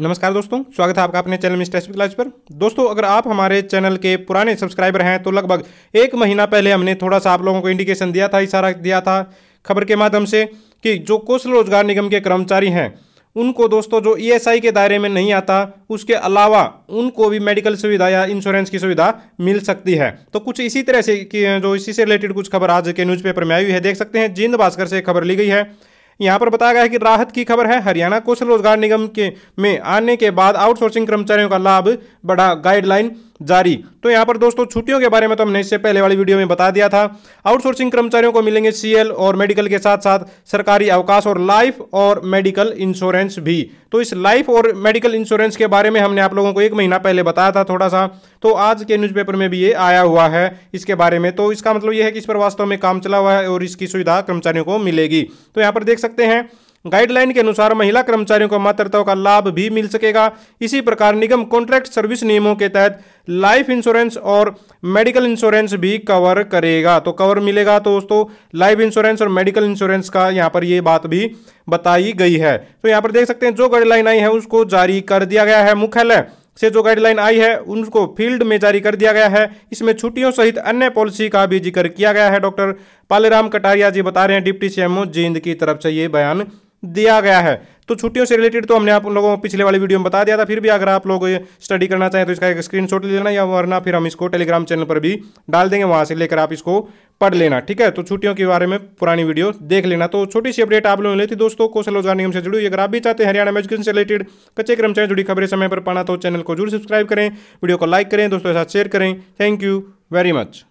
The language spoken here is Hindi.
नमस्कार दोस्तों स्वागत है आपका अपने चैनल मिस्टर क्लास पर दोस्तों अगर आप हमारे चैनल के पुराने सब्सक्राइबर हैं तो लगभग एक महीना पहले हमने थोड़ा सा आप लोगों को इंडिकेशन दिया था इशारा दिया था खबर के माध्यम से कि जो कौशल रोजगार निगम के कर्मचारी हैं उनको दोस्तों जो ईएसआई e के दायरे में नहीं आता उसके अलावा उनको भी मेडिकल सुविधा या इंश्योरेंस की सुविधा मिल सकती है तो कुछ इसी तरह से कि जो इसी से रिलेटेड कुछ खबर आज के न्यूज़पेपर में आई हुई है देख सकते हैं जिंद भास्कर से खबर ली गई है यहाँ पर बताया गया है कि राहत की खबर है हरियाणा कौशल रोजगार निगम के में आने के बाद आउटसोर्सिंग कर्मचारियों का लाभ बढ़ा गाइडलाइन जारी तो यहां पर दोस्तों छुट्टियों के बारे में तो हमने इससे पहले वाली वीडियो में बता दिया था आउटसोर्सिंग कर्मचारियों को मिलेंगे सीएल और मेडिकल के साथ साथ सरकारी अवकाश और लाइफ और मेडिकल इंश्योरेंस भी तो इस लाइफ और मेडिकल इंश्योरेंस के बारे में हमने आप लोगों को एक महीना पहले बताया था थोड़ा सा तो आज के न्यूज में भी ये आया हुआ है इसके बारे में तो इसका मतलब यह है कि इस पर वास्तव में काम चला हुआ है और इसकी सुविधा कर्मचारियों को मिलेगी तो यहां पर देख सकते हैं गाइडलाइन के अनुसार महिला कर्मचारियों को मातृत्व का लाभ भी मिल सकेगा इसी प्रकार निगम कॉन्ट्रैक्ट सर्विस नियमों के तहत लाइफ इंश्योरेंस और मेडिकल इंश्योरेंस भी कवर करेगा तो कवर मिलेगा तो दोस्तों लाइफ इंश्योरेंस और मेडिकल इंश्योरेंस का यहाँ पर ये बात भी बताई गई है तो यहाँ पर देख सकते हैं जो गाइडलाइन आई है उसको जारी कर दिया गया है मुख्यालय से जो गाइडलाइन आई है उनको फील्ड में जारी कर दिया गया है इसमें छुट्टियों सहित अन्य पॉलिसी का भी जिक्र किया गया है डॉक्टर पालेराम कटारिया जी बता रहे हैं डिप्टी सीएमओ जींद की तरफ से ये बयान दिया गया है तो छुट्टियों से रिलेटेड तो हमने आप लोगों को पिछले वाली वीडियो में बता दिया था फिर भी अगर आप लोग स्टडी करना चाहें तो इसका एक स्क्रीनशॉट ले लेना या वरना फिर हम इसको टेलीग्राम चैनल पर भी डाल देंगे वहाँ से लेकर आप इसको पढ़ लेना ठीक है तो छुट्टियों के बारे में पुरानी वीडियो देख लेना तो छोटी सी अपडेट आप लोगों ने ली थी दोस्तों कौशल रोजगार निगम से जुड़ी अगर आप भी चाहते हैं हरियाणा एजुकेशन से रिलेटेड कच्चे क्रम जुड़ी खबरें समय पर पाना तो चैनल को जरूर सब्सक्राइब करें वीडियो को लाइक करें दोस्तों के साथ शेयर करें थैंक यू वेरी मच